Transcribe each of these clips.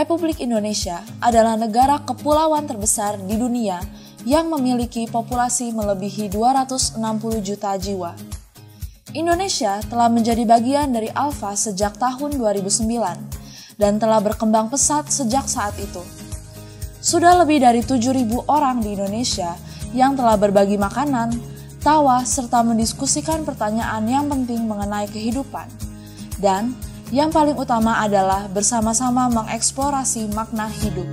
Republik Indonesia adalah negara kepulauan terbesar di dunia yang memiliki populasi melebihi 260 juta jiwa. Indonesia telah menjadi bagian dari Alfa sejak tahun 2009 dan telah berkembang pesat sejak saat itu. Sudah lebih dari 7.000 orang di Indonesia yang telah berbagi makanan, tawa, serta mendiskusikan pertanyaan yang penting mengenai kehidupan. Dan yang paling utama adalah bersama-sama mengeksplorasi makna hidup.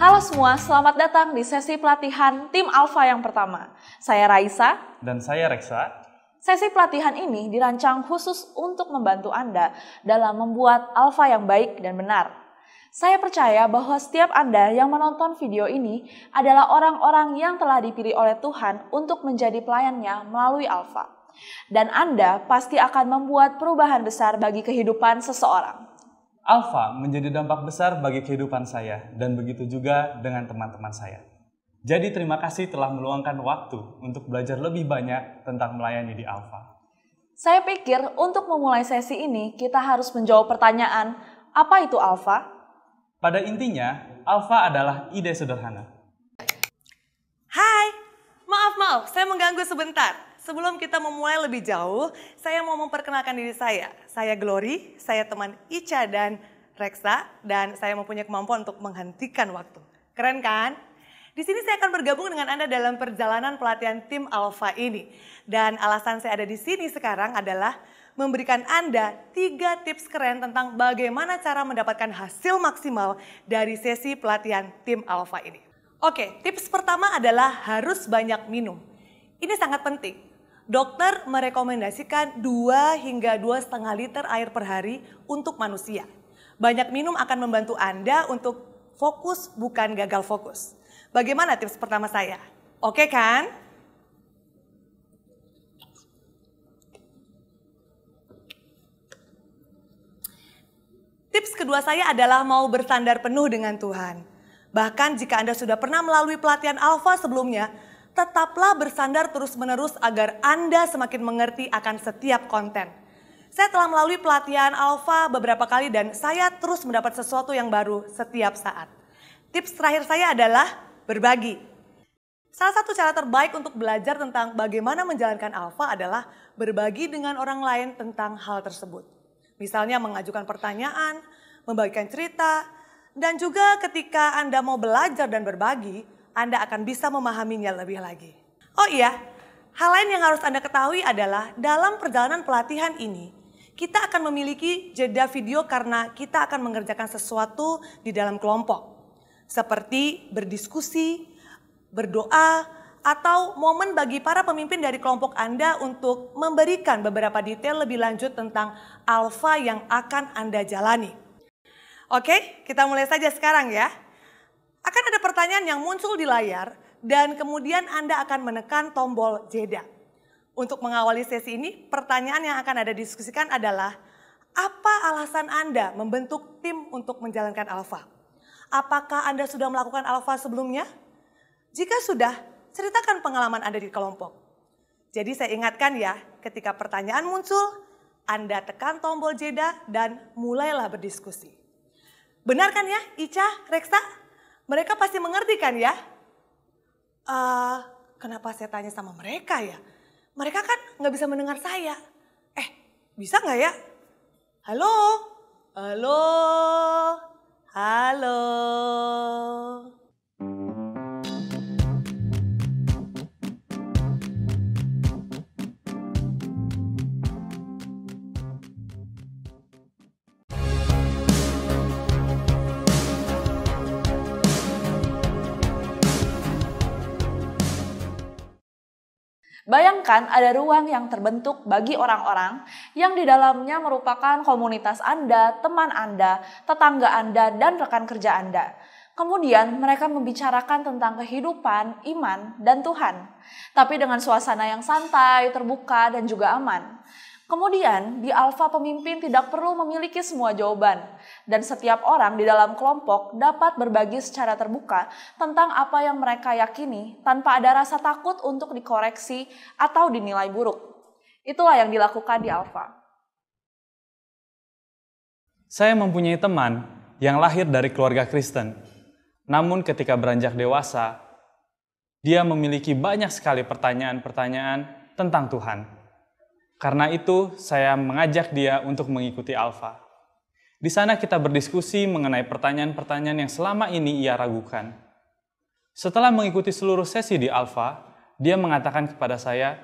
Halo semua, selamat datang di sesi pelatihan tim Alfa yang pertama. Saya Raisa. Dan saya Reksa. Sesi pelatihan ini dirancang khusus untuk membantu Anda dalam membuat alfa yang baik dan benar. Saya percaya bahwa setiap Anda yang menonton video ini adalah orang-orang yang telah dipilih oleh Tuhan untuk menjadi pelayannya melalui alfa. Dan Anda pasti akan membuat perubahan besar bagi kehidupan seseorang. Alfa menjadi dampak besar bagi kehidupan saya dan begitu juga dengan teman-teman saya. Jadi terima kasih telah meluangkan waktu untuk belajar lebih banyak tentang melayani di Alfa. Saya pikir untuk memulai sesi ini kita harus menjawab pertanyaan, apa itu Alfa? Pada intinya, Alfa adalah ide sederhana. Hai, maaf maaf, saya mengganggu sebentar. Sebelum kita memulai lebih jauh, saya mau memperkenalkan diri saya. Saya Glory, saya teman Ica dan Reksa, dan saya mempunyai kemampuan untuk menghentikan waktu. Keren kan? Di sini saya akan bergabung dengan Anda dalam perjalanan pelatihan tim Alpha ini. Dan alasan saya ada di sini sekarang adalah memberikan Anda tiga tips keren tentang bagaimana cara mendapatkan hasil maksimal dari sesi pelatihan tim Alpha ini. Oke, tips pertama adalah harus banyak minum. Ini sangat penting dokter merekomendasikan 2 hingga dua setengah liter air per hari untuk manusia. Banyak minum akan membantu Anda untuk fokus bukan gagal fokus. Bagaimana tips pertama saya? Oke kan? Tips kedua saya adalah mau bersandar penuh dengan Tuhan. Bahkan jika Anda sudah pernah melalui pelatihan Alfa sebelumnya, tetaplah bersandar terus-menerus agar Anda semakin mengerti akan setiap konten. Saya telah melalui pelatihan alfa beberapa kali dan saya terus mendapat sesuatu yang baru setiap saat. Tips terakhir saya adalah berbagi. Salah satu cara terbaik untuk belajar tentang bagaimana menjalankan alfa adalah berbagi dengan orang lain tentang hal tersebut. Misalnya mengajukan pertanyaan, membagikan cerita, dan juga ketika Anda mau belajar dan berbagi, anda akan bisa memahaminya lebih lagi. Oh iya, hal lain yang harus Anda ketahui adalah dalam perjalanan pelatihan ini, kita akan memiliki jeda video karena kita akan mengerjakan sesuatu di dalam kelompok. Seperti berdiskusi, berdoa, atau momen bagi para pemimpin dari kelompok Anda untuk memberikan beberapa detail lebih lanjut tentang alfa yang akan Anda jalani. Oke, kita mulai saja sekarang ya. Akan ada pertanyaan yang muncul di layar dan kemudian Anda akan menekan tombol jeda. Untuk mengawali sesi ini, pertanyaan yang akan Anda diskusikan adalah apa alasan Anda membentuk tim untuk menjalankan alfa? Apakah Anda sudah melakukan alfa sebelumnya? Jika sudah, ceritakan pengalaman Anda di kelompok. Jadi saya ingatkan ya, ketika pertanyaan muncul, Anda tekan tombol jeda dan mulailah berdiskusi. Benarkan ya, Ica, Reksa? mereka pasti mengerti kan ya? Uh, kenapa saya tanya sama mereka ya? Mereka kan nggak bisa mendengar saya. Eh, bisa nggak ya? Halo? Halo? Halo? Bayangkan ada ruang yang terbentuk bagi orang-orang yang di dalamnya merupakan komunitas Anda, teman Anda, tetangga Anda, dan rekan kerja Anda. Kemudian mereka membicarakan tentang kehidupan, iman, dan Tuhan, tapi dengan suasana yang santai, terbuka, dan juga aman. Kemudian, di alfa pemimpin tidak perlu memiliki semua jawaban dan setiap orang di dalam kelompok dapat berbagi secara terbuka tentang apa yang mereka yakini tanpa ada rasa takut untuk dikoreksi atau dinilai buruk. Itulah yang dilakukan di alfa. Saya mempunyai teman yang lahir dari keluarga Kristen. Namun ketika beranjak dewasa, dia memiliki banyak sekali pertanyaan-pertanyaan tentang Tuhan. Karena itu, saya mengajak dia untuk mengikuti Alfa. Di sana kita berdiskusi mengenai pertanyaan-pertanyaan yang selama ini ia ragukan. Setelah mengikuti seluruh sesi di Alfa, dia mengatakan kepada saya,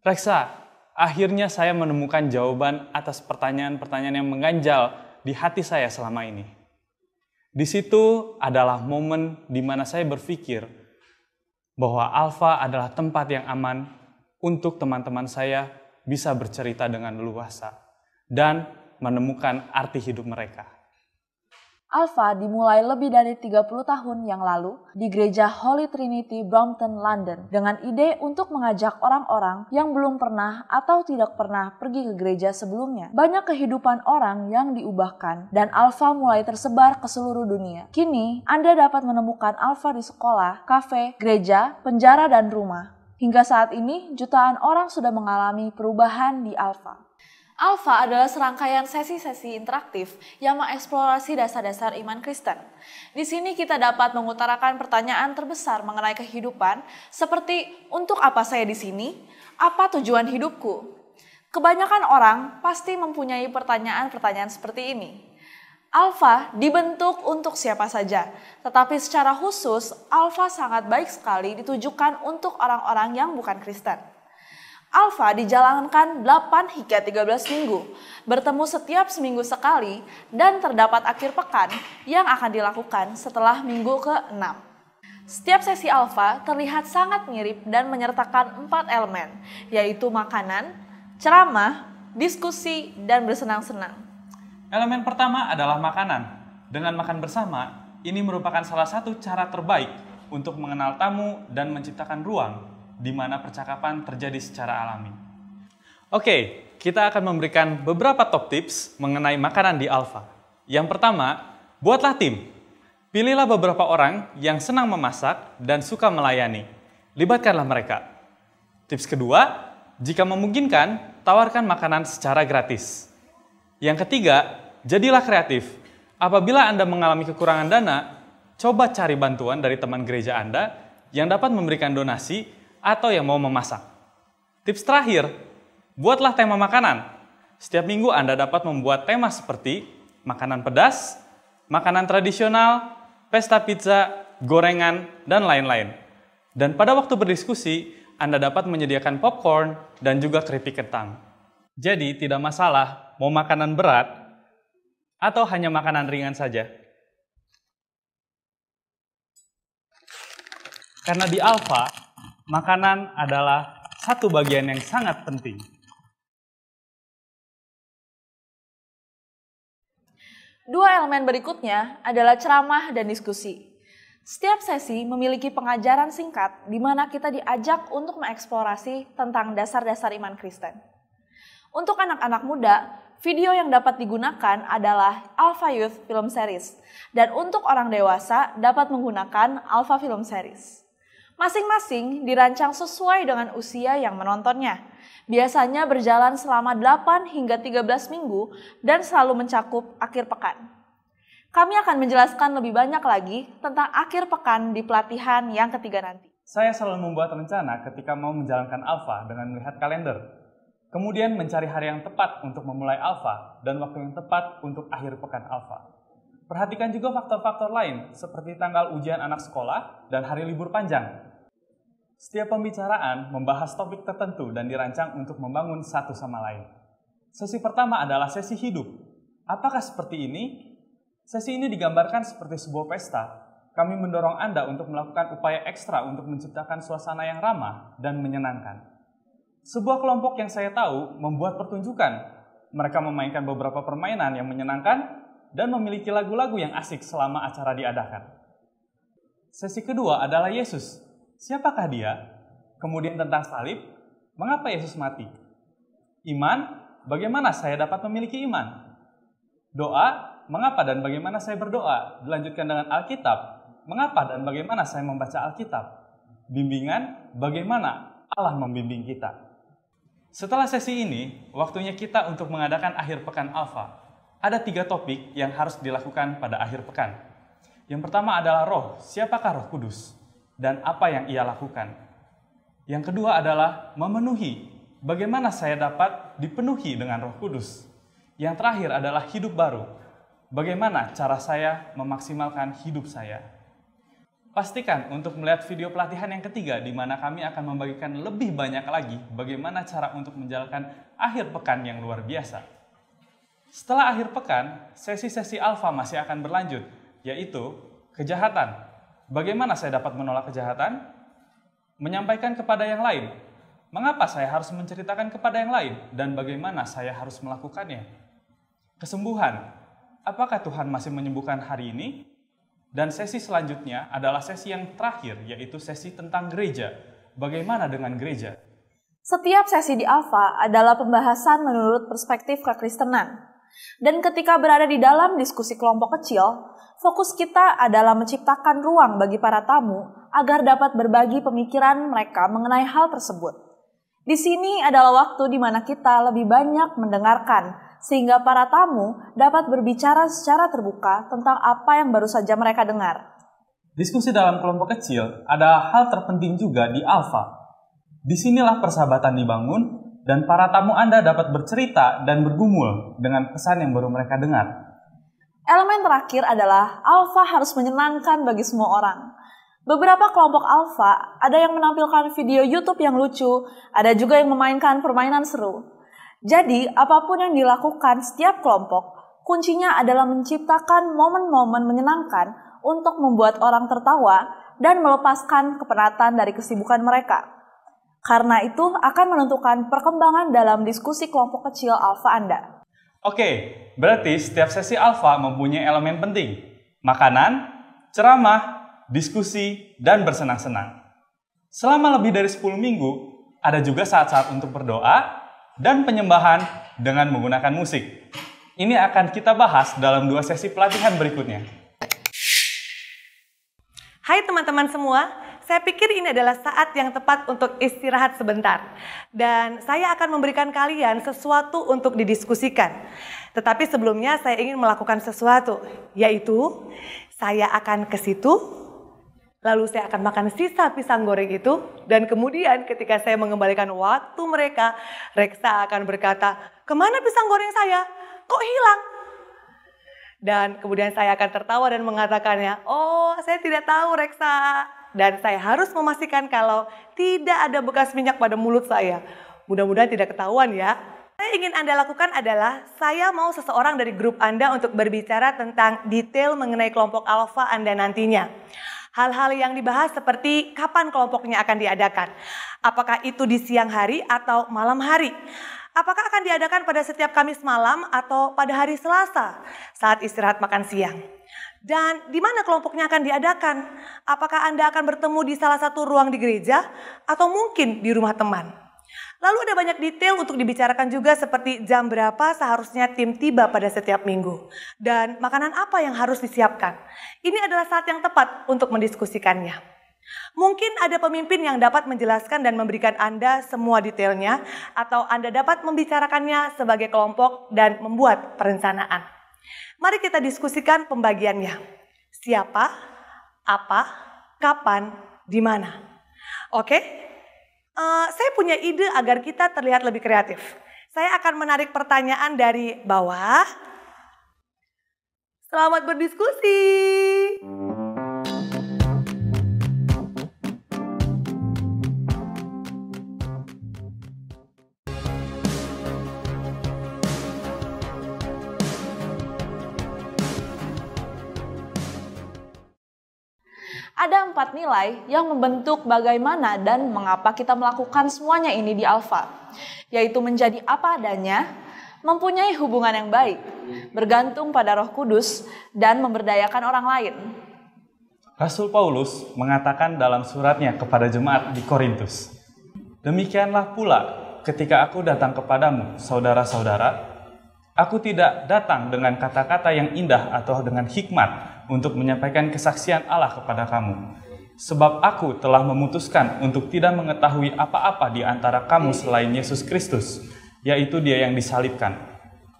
Reksa, akhirnya saya menemukan jawaban atas pertanyaan-pertanyaan yang mengganjal di hati saya selama ini. Di situ adalah momen di mana saya berpikir bahwa Alfa adalah tempat yang aman untuk teman-teman saya bisa bercerita dengan leluasa dan menemukan arti hidup mereka. Alfa dimulai lebih dari 30 tahun yang lalu di gereja Holy Trinity Brompton, London dengan ide untuk mengajak orang-orang yang belum pernah atau tidak pernah pergi ke gereja sebelumnya. Banyak kehidupan orang yang diubahkan dan Alfa mulai tersebar ke seluruh dunia. Kini, Anda dapat menemukan Alfa di sekolah, kafe, gereja, penjara, dan rumah. Hingga saat ini, jutaan orang sudah mengalami perubahan di Alfa. Alfa adalah serangkaian sesi-sesi interaktif yang mengeksplorasi dasar-dasar iman Kristen. Di sini kita dapat mengutarakan pertanyaan terbesar mengenai kehidupan, seperti untuk apa saya di sini? Apa tujuan hidupku? Kebanyakan orang pasti mempunyai pertanyaan-pertanyaan seperti ini. Alfa dibentuk untuk siapa saja, tetapi secara khusus alfa sangat baik sekali ditujukan untuk orang-orang yang bukan Kristen. Alfa dijalankan 8 hingga 13 minggu, bertemu setiap seminggu sekali, dan terdapat akhir pekan yang akan dilakukan setelah minggu ke-6. Setiap sesi alfa terlihat sangat mirip dan menyertakan empat elemen, yaitu makanan, ceramah, diskusi, dan bersenang-senang. Elemen pertama adalah makanan. Dengan makan bersama, ini merupakan salah satu cara terbaik untuk mengenal tamu dan menciptakan ruang di mana percakapan terjadi secara alami. Oke, kita akan memberikan beberapa top tips mengenai makanan di Alfa. Yang pertama, buatlah tim. Pilihlah beberapa orang yang senang memasak dan suka melayani. Libatkanlah mereka. Tips kedua, jika memungkinkan, tawarkan makanan secara gratis. Yang ketiga, jadilah kreatif. Apabila Anda mengalami kekurangan dana, coba cari bantuan dari teman gereja Anda yang dapat memberikan donasi atau yang mau memasak. Tips terakhir, buatlah tema makanan. Setiap minggu Anda dapat membuat tema seperti makanan pedas, makanan tradisional, pesta pizza, gorengan, dan lain-lain. Dan pada waktu berdiskusi, Anda dapat menyediakan popcorn dan juga keripik kentang. Jadi tidak masalah mau makanan berat atau hanya makanan ringan saja? Karena di alfa, makanan adalah satu bagian yang sangat penting. Dua elemen berikutnya adalah ceramah dan diskusi. Setiap sesi memiliki pengajaran singkat di mana kita diajak untuk mengeksplorasi tentang dasar-dasar iman Kristen. Untuk anak-anak muda, video yang dapat digunakan adalah Alpha Youth Film Series. Dan untuk orang dewasa dapat menggunakan Alpha Film Series. Masing-masing dirancang sesuai dengan usia yang menontonnya. Biasanya berjalan selama 8 hingga 13 minggu dan selalu mencakup akhir pekan. Kami akan menjelaskan lebih banyak lagi tentang akhir pekan di pelatihan yang ketiga nanti. Saya selalu membuat rencana ketika mau menjalankan Alpha dengan melihat kalender. Kemudian mencari hari yang tepat untuk memulai alfa dan waktu yang tepat untuk akhir pekan alfa. Perhatikan juga faktor-faktor lain seperti tanggal ujian anak sekolah dan hari libur panjang. Setiap pembicaraan membahas topik tertentu dan dirancang untuk membangun satu sama lain. Sesi pertama adalah sesi hidup. Apakah seperti ini? Sesi ini digambarkan seperti sebuah pesta kami mendorong Anda untuk melakukan upaya ekstra untuk menciptakan suasana yang ramah dan menyenangkan. Sebuah kelompok yang saya tahu membuat pertunjukan. Mereka memainkan beberapa permainan yang menyenangkan dan memiliki lagu-lagu yang asik selama acara diadakan. Sesi kedua adalah Yesus. Siapakah dia? Kemudian tentang salib, mengapa Yesus mati? Iman, bagaimana saya dapat memiliki iman? Doa, mengapa dan bagaimana saya berdoa? Dilanjutkan dengan Alkitab, mengapa dan bagaimana saya membaca Alkitab? Bimbingan, bagaimana Allah membimbing kita? Setelah sesi ini, waktunya kita untuk mengadakan akhir pekan alfa. Ada tiga topik yang harus dilakukan pada akhir pekan. Yang pertama adalah roh, siapakah roh kudus, dan apa yang ia lakukan. Yang kedua adalah memenuhi, bagaimana saya dapat dipenuhi dengan roh kudus. Yang terakhir adalah hidup baru, bagaimana cara saya memaksimalkan hidup saya. Pastikan untuk melihat video pelatihan yang ketiga di mana kami akan membagikan lebih banyak lagi bagaimana cara untuk menjalankan akhir pekan yang luar biasa. Setelah akhir pekan, sesi-sesi alfa masih akan berlanjut, yaitu kejahatan. Bagaimana saya dapat menolak kejahatan? Menyampaikan kepada yang lain. Mengapa saya harus menceritakan kepada yang lain dan bagaimana saya harus melakukannya? Kesembuhan. Apakah Tuhan masih menyembuhkan hari ini? Dan sesi selanjutnya adalah sesi yang terakhir, yaitu sesi tentang gereja. Bagaimana dengan gereja? Setiap sesi di Alfa adalah pembahasan menurut perspektif kekristenan. Dan ketika berada di dalam diskusi kelompok kecil, fokus kita adalah menciptakan ruang bagi para tamu agar dapat berbagi pemikiran mereka mengenai hal tersebut. Di sini adalah waktu di mana kita lebih banyak mendengarkan sehingga para tamu dapat berbicara secara terbuka tentang apa yang baru saja mereka dengar. Diskusi dalam kelompok kecil ada hal terpenting juga di Alfa. Disinilah persahabatan dibangun dan para tamu Anda dapat bercerita dan bergumul dengan pesan yang baru mereka dengar. Elemen terakhir adalah Alfa harus menyenangkan bagi semua orang. Beberapa kelompok alfa ada yang menampilkan video YouTube yang lucu, ada juga yang memainkan permainan seru. Jadi, apapun yang dilakukan setiap kelompok, kuncinya adalah menciptakan momen-momen menyenangkan untuk membuat orang tertawa dan melepaskan kepenatan dari kesibukan mereka. Karena itu akan menentukan perkembangan dalam diskusi kelompok kecil alfa Anda. Oke, berarti setiap sesi alfa mempunyai elemen penting. Makanan, ceramah, diskusi, dan bersenang-senang. Selama lebih dari 10 minggu, ada juga saat-saat untuk berdoa dan penyembahan dengan menggunakan musik. Ini akan kita bahas dalam dua sesi pelatihan berikutnya. Hai teman-teman semua, saya pikir ini adalah saat yang tepat untuk istirahat sebentar. Dan saya akan memberikan kalian sesuatu untuk didiskusikan. Tetapi sebelumnya saya ingin melakukan sesuatu, yaitu saya akan ke situ, Lalu saya akan makan sisa pisang goreng itu dan kemudian ketika saya mengembalikan waktu mereka, Reksa akan berkata, kemana pisang goreng saya? Kok hilang? Dan kemudian saya akan tertawa dan mengatakannya, oh saya tidak tahu Reksa. Dan saya harus memastikan kalau tidak ada bekas minyak pada mulut saya. Mudah-mudahan tidak ketahuan ya. Saya ingin Anda lakukan adalah, saya mau seseorang dari grup Anda untuk berbicara tentang detail mengenai kelompok alfa Anda nantinya. Hal-hal yang dibahas seperti kapan kelompoknya akan diadakan. Apakah itu di siang hari atau malam hari? Apakah akan diadakan pada setiap Kamis malam atau pada hari Selasa saat istirahat makan siang? Dan di mana kelompoknya akan diadakan? Apakah Anda akan bertemu di salah satu ruang di gereja atau mungkin di rumah teman? Lalu ada banyak detail untuk dibicarakan juga seperti jam berapa seharusnya tim tiba pada setiap minggu dan makanan apa yang harus disiapkan. Ini adalah saat yang tepat untuk mendiskusikannya. Mungkin ada pemimpin yang dapat menjelaskan dan memberikan Anda semua detailnya atau Anda dapat membicarakannya sebagai kelompok dan membuat perencanaan. Mari kita diskusikan pembagiannya. Siapa, apa, kapan, di mana. Oke? uh, saya punya ide agar kita terlihat lebih kreatif. Saya akan menarik pertanyaan dari bawah. Selamat berdiskusi. Ada empat nilai yang membentuk bagaimana dan mengapa kita melakukan semuanya ini di Alfa, yaitu menjadi apa adanya, mempunyai hubungan yang baik, bergantung pada Roh Kudus, dan memberdayakan orang lain. Rasul Paulus mengatakan dalam suratnya kepada jemaat di Korintus, "Demikianlah pula ketika aku datang kepadamu, saudara-saudara, aku tidak datang dengan kata-kata yang indah atau dengan hikmat." untuk menyampaikan kesaksian Allah kepada kamu. Sebab aku telah memutuskan untuk tidak mengetahui apa-apa di antara kamu selain Yesus Kristus, yaitu dia yang disalibkan.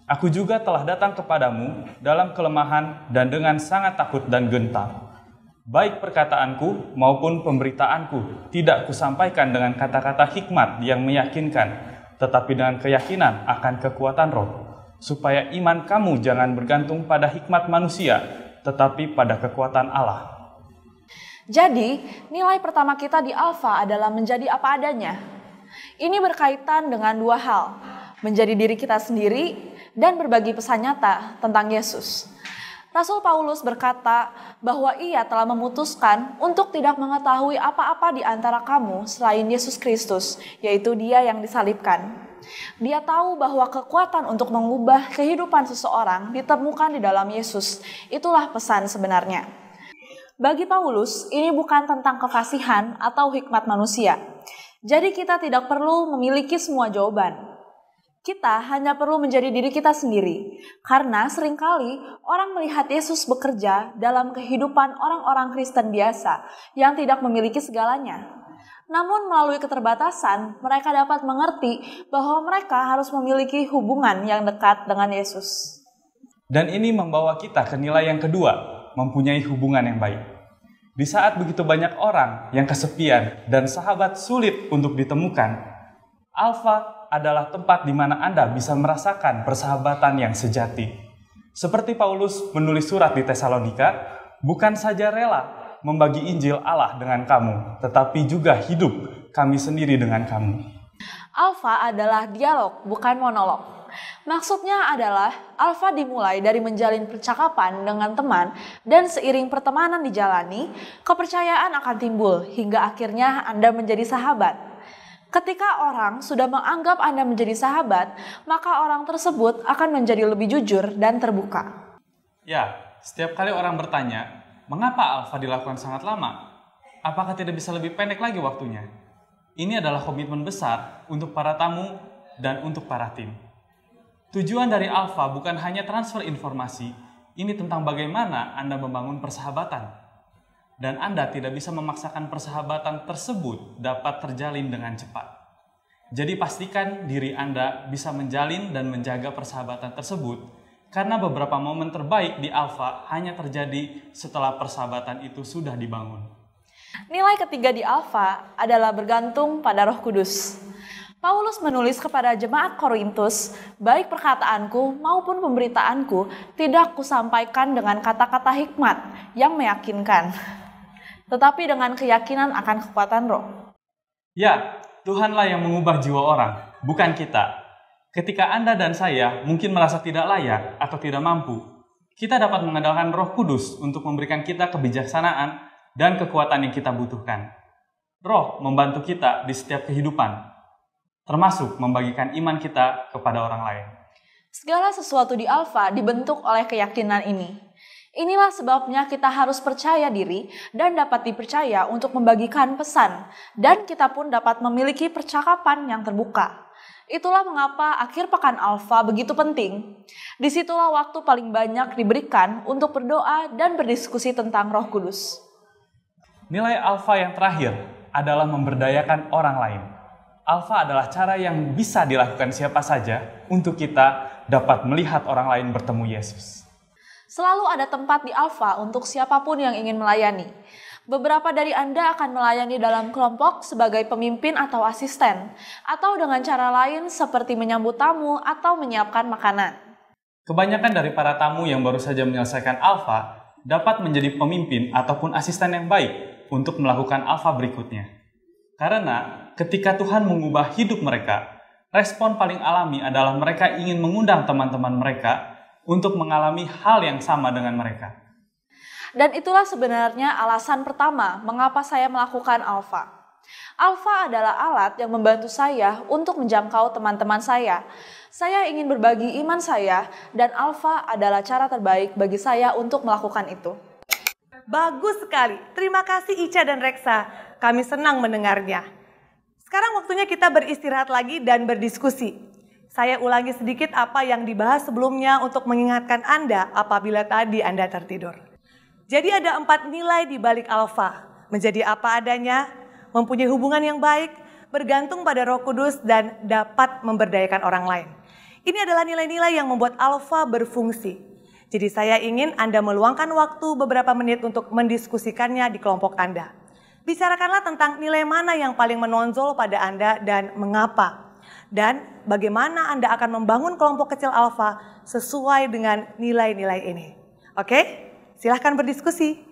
Aku juga telah datang kepadamu dalam kelemahan dan dengan sangat takut dan gentar. Baik perkataanku maupun pemberitaanku tidak kusampaikan dengan kata-kata hikmat yang meyakinkan, tetapi dengan keyakinan akan kekuatan roh, supaya iman kamu jangan bergantung pada hikmat manusia, tetapi pada kekuatan Allah. Jadi, nilai pertama kita di Alfa adalah menjadi apa adanya. Ini berkaitan dengan dua hal, menjadi diri kita sendiri dan berbagi pesan nyata tentang Yesus. Rasul Paulus berkata bahwa ia telah memutuskan untuk tidak mengetahui apa-apa di antara kamu selain Yesus Kristus, yaitu Dia yang disalibkan. Dia tahu bahwa kekuatan untuk mengubah kehidupan seseorang ditemukan di dalam Yesus. Itulah pesan sebenarnya. Bagi Paulus, ini bukan tentang kefasihan atau hikmat manusia. Jadi kita tidak perlu memiliki semua jawaban. Kita hanya perlu menjadi diri kita sendiri, karena seringkali orang melihat Yesus bekerja dalam kehidupan orang-orang Kristen biasa yang tidak memiliki segalanya. Namun melalui keterbatasan, mereka dapat mengerti bahwa mereka harus memiliki hubungan yang dekat dengan Yesus. Dan ini membawa kita ke nilai yang kedua, mempunyai hubungan yang baik. Di saat begitu banyak orang yang kesepian dan sahabat sulit untuk ditemukan, Alfa adalah tempat di mana Anda bisa merasakan persahabatan yang sejati. Seperti Paulus menulis surat di Tesalonika, bukan saja rela membagi Injil Allah dengan kamu, tetapi juga hidup kami sendiri dengan kamu. Alfa adalah dialog, bukan monolog. Maksudnya adalah alfa dimulai dari menjalin percakapan dengan teman dan seiring pertemanan dijalani, kepercayaan akan timbul hingga akhirnya Anda menjadi sahabat. Ketika orang sudah menganggap Anda menjadi sahabat, maka orang tersebut akan menjadi lebih jujur dan terbuka. Ya, setiap kali orang bertanya, mengapa alfa dilakukan sangat lama? Apakah tidak bisa lebih pendek lagi waktunya? Ini adalah komitmen besar untuk para tamu dan untuk para tim. Tujuan dari alfa bukan hanya transfer informasi, ini tentang bagaimana Anda membangun persahabatan. Dan Anda tidak bisa memaksakan persahabatan tersebut dapat terjalin dengan cepat. Jadi pastikan diri Anda bisa menjalin dan menjaga persahabatan tersebut karena beberapa momen terbaik di alfa hanya terjadi setelah persahabatan itu sudah dibangun. Nilai ketiga di alfa adalah bergantung pada Roh Kudus. Paulus menulis kepada jemaat Korintus, baik perkataanku maupun pemberitaanku tidak kusampaikan dengan kata-kata hikmat yang meyakinkan, tetapi dengan keyakinan akan kekuatan roh. Ya, Tuhanlah yang mengubah jiwa orang, bukan kita. Ketika Anda dan saya mungkin merasa tidak layak atau tidak mampu, kita dapat mengandalkan Roh Kudus untuk memberikan kita kebijaksanaan dan kekuatan yang kita butuhkan. Roh membantu kita di setiap kehidupan, termasuk membagikan iman kita kepada orang lain. Segala sesuatu di Alfa dibentuk oleh keyakinan ini. Inilah sebabnya kita harus percaya diri dan dapat dipercaya untuk membagikan pesan, dan kita pun dapat memiliki percakapan yang terbuka. Itulah mengapa akhir pekan Alfa begitu penting. Disitulah waktu paling banyak diberikan untuk berdoa dan berdiskusi tentang Roh Kudus. Nilai Alfa yang terakhir adalah memberdayakan orang lain. Alfa adalah cara yang bisa dilakukan siapa saja untuk kita dapat melihat orang lain bertemu Yesus. Selalu ada tempat di Alfa untuk siapapun yang ingin melayani. Beberapa dari Anda akan melayani dalam kelompok sebagai pemimpin atau asisten, atau dengan cara lain seperti menyambut tamu atau menyiapkan makanan. Kebanyakan dari para tamu yang baru saja menyelesaikan alfa dapat menjadi pemimpin ataupun asisten yang baik untuk melakukan alfa berikutnya. Karena ketika Tuhan mengubah hidup mereka, respon paling alami adalah mereka ingin mengundang teman-teman mereka untuk mengalami hal yang sama dengan mereka. Dan itulah sebenarnya alasan pertama mengapa saya melakukan alfa. Alfa adalah alat yang membantu saya untuk menjangkau teman-teman saya. Saya ingin berbagi iman saya dan alfa adalah cara terbaik bagi saya untuk melakukan itu. Bagus sekali. Terima kasih Ica dan Reksa. Kami senang mendengarnya. Sekarang waktunya kita beristirahat lagi dan berdiskusi. Saya ulangi sedikit apa yang dibahas sebelumnya untuk mengingatkan Anda apabila tadi Anda tertidur. Jadi ada empat nilai di balik alfa. Menjadi apa adanya, mempunyai hubungan yang baik, bergantung pada roh kudus dan dapat memberdayakan orang lain. Ini adalah nilai-nilai yang membuat alfa berfungsi. Jadi saya ingin Anda meluangkan waktu beberapa menit untuk mendiskusikannya di kelompok Anda. Bicarakanlah tentang nilai mana yang paling menonjol pada Anda dan mengapa. Dan bagaimana Anda akan membangun kelompok kecil alfa sesuai dengan nilai-nilai ini. Oke? Okay? Silahkan berdiskusi.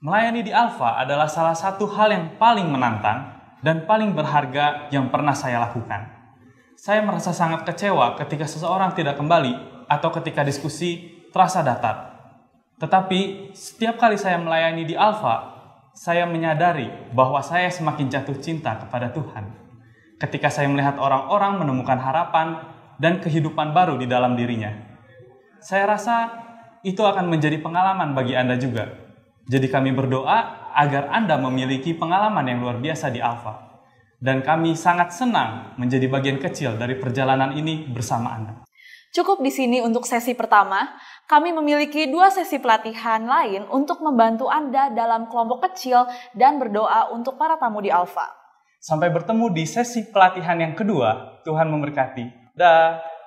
Melayani di Alfa adalah salah satu hal yang paling menantang dan paling berharga yang pernah saya lakukan saya merasa sangat kecewa ketika seseorang tidak kembali atau ketika diskusi terasa datar. Tetapi setiap kali saya melayani di Alfa, saya menyadari bahwa saya semakin jatuh cinta kepada Tuhan. Ketika saya melihat orang-orang menemukan harapan dan kehidupan baru di dalam dirinya. Saya rasa itu akan menjadi pengalaman bagi Anda juga. Jadi kami berdoa agar Anda memiliki pengalaman yang luar biasa di Alfa dan kami sangat senang menjadi bagian kecil dari perjalanan ini bersama Anda. Cukup di sini untuk sesi pertama. Kami memiliki dua sesi pelatihan lain untuk membantu Anda dalam kelompok kecil dan berdoa untuk para tamu di Alfa. Sampai bertemu di sesi pelatihan yang kedua. Tuhan memberkati. Dah.